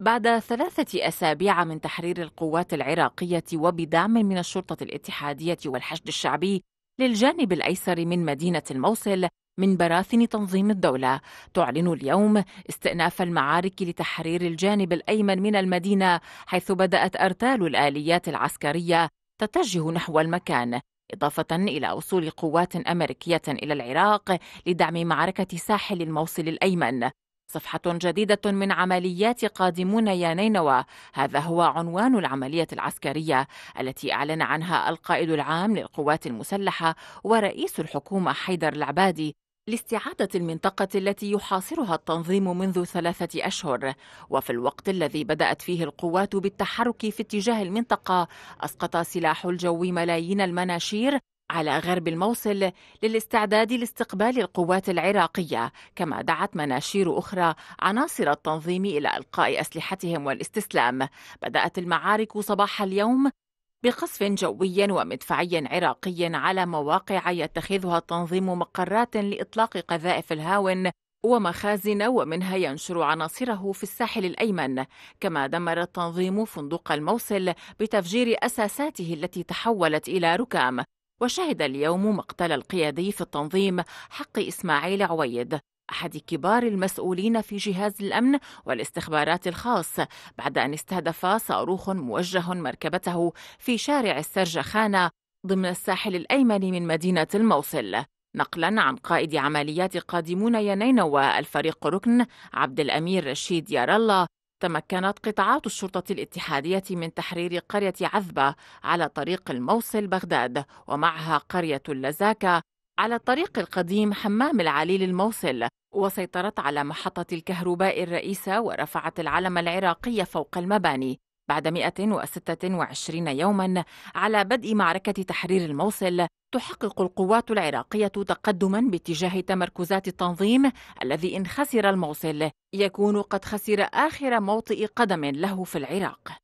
بعد ثلاثة أسابيع من تحرير القوات العراقية وبدعم من الشرطة الاتحادية والحشد الشعبي للجانب الأيسر من مدينة الموصل من براثن تنظيم الدولة تعلن اليوم استئناف المعارك لتحرير الجانب الأيمن من المدينة حيث بدأت أرتال الآليات العسكرية تتجه نحو المكان إضافة إلى وصول قوات أمريكية إلى العراق لدعم معركة ساحل الموصل الأيمن صفحة جديدة من عمليات قادمون يا نينوى هذا هو عنوان العملية العسكرية التي أعلن عنها القائد العام للقوات المسلحة ورئيس الحكومة حيدر العبادي لاستعادة المنطقة التي يحاصرها التنظيم منذ ثلاثة أشهر، وفي الوقت الذي بدأت فيه القوات بالتحرك في اتجاه المنطقة، أسقط سلاح الجو ملايين المناشير على غرب الموصل للاستعداد لاستقبال القوات العراقية كما دعت مناشير أخرى عناصر التنظيم إلى إلقاء أسلحتهم والاستسلام بدأت المعارك صباح اليوم بقصف جوي ومدفعي عراقي على مواقع يتخذها التنظيم مقرات لإطلاق قذائف الهاون ومخازن ومنها ينشر عناصره في الساحل الأيمن كما دمر التنظيم فندق الموصل بتفجير أساساته التي تحولت إلى ركام وشهد اليوم مقتل القيادي في التنظيم حقي إسماعيل عويد أحد كبار المسؤولين في جهاز الأمن والاستخبارات الخاص بعد أن استهدف صاروخ موجه مركبته في شارع السرجخانة ضمن الساحل الأيمن من مدينة الموصل نقلا عن قائد عمليات قادمون ينينوى الفريق ركن عبد الأمير رشيد يارالله تمكنت قطاعات الشرطة الاتحادية من تحرير قرية عذبة على طريق الموصل بغداد ومعها قرية اللزاكة على الطريق القديم حمام العليل الموصل وسيطرت على محطة الكهرباء الرئيسة ورفعت العلم العراقي فوق المباني بعد 126 يوما على بدء معركة تحرير الموصل تحقق القوات العراقية تقدما باتجاه تمركزات التنظيم الذي إن خسر الموصل يكون قد خسر آخر موطئ قدم له في العراق